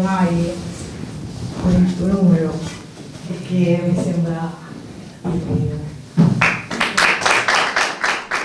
mai con il tuo numero perché mi sembra il primo.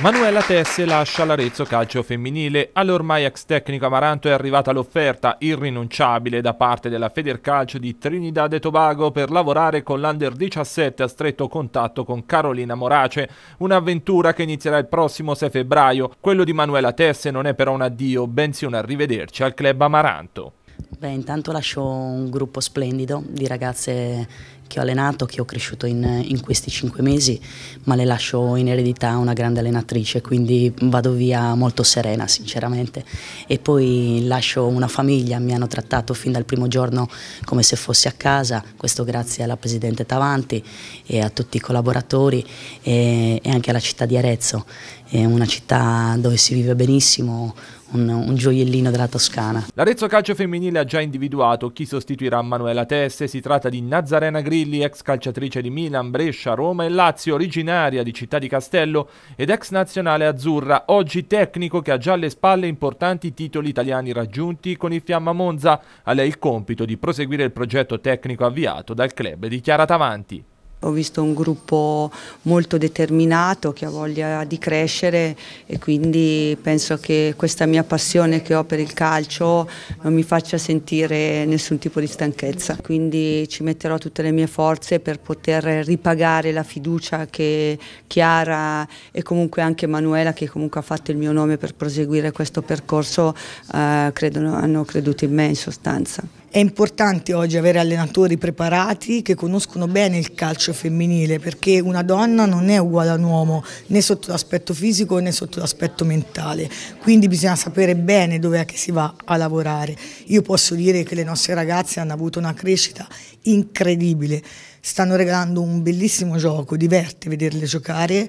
Manuela Tesse lascia l'Arezzo Calcio Femminile. All'ormai ex tecnico Amaranto è arrivata l'offerta irrinunciabile da parte della Federcalcio di Trinidad e Tobago per lavorare con l'Under 17 a stretto contatto con Carolina Morace. Un'avventura che inizierà il prossimo 6 febbraio. Quello di Manuela Tesse non è però un addio, bensì un arrivederci al club Amaranto. Beh, intanto lascio un gruppo splendido di ragazze che ho allenato, che ho cresciuto in, in, questi cinque mesi, ma le lascio in eredità una grande allenatrice, quindi vado via molto serena sinceramente. E poi lascio una famiglia, mi hanno trattato fin dal primo giorno come se fossi a casa, questo grazie alla Presidente Tavanti e a tutti i collaboratori e, e anche alla città di Arezzo, è una città dove si vive benissimo, un, un gioiellino della Toscana. L'Arezzo Calcio Femminile ha già individuato chi sostituirà Manuela Tesse. Si tratta di Nazarena Grilli, ex calciatrice di Milan, Brescia, Roma e Lazio, originaria di Città di Castello ed ex nazionale azzurra, oggi tecnico che ha già alle spalle importanti titoli italiani raggiunti con il Fiamma Monza. A lei il compito di proseguire il progetto tecnico avviato dal club di Chiara Tavanti. Ho visto un gruppo molto determinato che ha voglia di crescere e quindi penso che questa mia passione che ho per il calcio non mi faccia sentire nessun tipo di stanchezza. Quindi ci metterò tutte le mie forze per poter ripagare la fiducia che Chiara e comunque anche Manuela che comunque ha fatto il mio nome per proseguire questo percorso eh, credono, hanno creduto in me in sostanza. È importante oggi avere allenatori preparati che conoscono bene il calcio femminile perché una donna non è uguale a un uomo né sotto l'aspetto fisico né sotto l'aspetto mentale, quindi bisogna sapere bene dove è che si va a lavorare. Io posso dire che le nostre ragazze hanno avuto una crescita incredibile, stanno regalando un bellissimo gioco, diverte vederle giocare,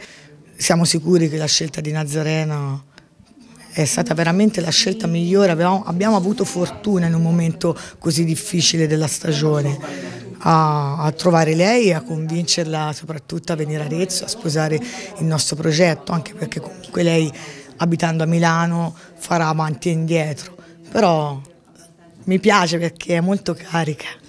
siamo sicuri che la scelta di Nazarena è stata veramente la scelta migliore, abbiamo, abbiamo avuto fortuna in un momento così difficile della stagione. A, a, trovare lei e a convincerla soprattutto a venire a Arezzo a sposare il nostro progetto, anche perché comunque lei abitando a Milano farà avanti e indietro, però mi piace perché è molto carica.